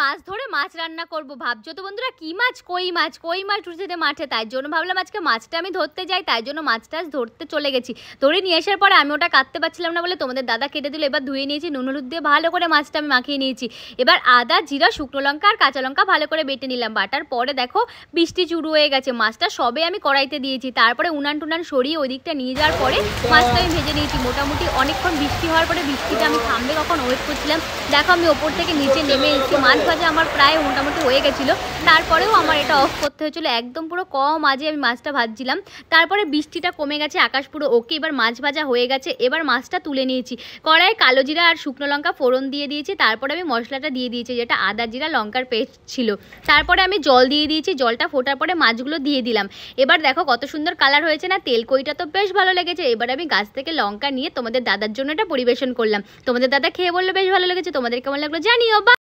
মাছ ধরে মাছ রান্না করব ভাবছো তো বন্ধুরা কি মাছ কই মাছ কই মাছ উঠেছে মাঠে তাই জন্য ভাবলাম আজকে মাছটা আমি ধরতে যাই তাই জন্য মাছটা ধরতে চলে গেছি ধরে নিয়ে আসার পরে আমি ওটা কাটতে পারছিলাম না বলে তোমাদের দাদা কেটে দিল এবার ধুয়ে নিয়েছি নুন হলুদ দিয়ে ভালো করে মাছটা আমি মাখিয়ে নিয়েছি এবার আদা জিরা শুকনো লঙ্কা আর কাঁচা লঙ্কা ভালো করে বেটে নিলাম বাটার পরে দেখো বৃষ্টি চুরু হয়ে গেছে মাছটা সবে আমি কড়াইতে দিয়েছি তারপরে উনান টুনান সরিয়ে ওই দিকটা নিয়ে যাওয়ার পরে মাছটা আমি ভেজে নিয়েছি মোটামুটি অনেকক্ষণ বৃষ্টি হওয়ার পরে বৃষ্টিটা আমি থামবে কখন ওয়েট করছিলাম দেখো আমি ওপর থেকে নিচে নেমে এসেছি মাছ ভাজা আমার প্রায় মোটামুটি হয়ে গেছিলো তারপরেও আমার এটা অফ করতে হয়েছিল একদম পুরো কম আজে আমি মাছটা ভাজছিলাম তারপরে বৃষ্টিটা কমে গেছে আকাশ পুরো ওকে এবার মাছ ভাজা হয়ে গেছে এবার মাছটা তুলে নিয়েছি কড়াই কালো জিরা আর শুকনো লঙ্কা ফোড়ন দিয়ে দিয়েছি তারপরে আমি মশলাটা দিয়ে দিয়েছি যেটা আদা জিরা লঙ্কার পেস্ট ছিল তারপরে আমি জল দিয়ে দিয়েছি জলটা ফোটার পরে মাছগুলো দিয়ে দিলাম এবার দেখো কত সুন্দর কালার হয়েছে না তেল কইটা তো বেশ ভালো লেগেছে এবার আমি গাছ থেকে লঙ্কা নিয়ে তোমাদের দাদার জন্য এটা পরিবেশন করলাম তোমাদের দাদা খেয়ে বললো বেশ ভালো লেগেছে তোমাদের কেমন লাগলো জানিও বা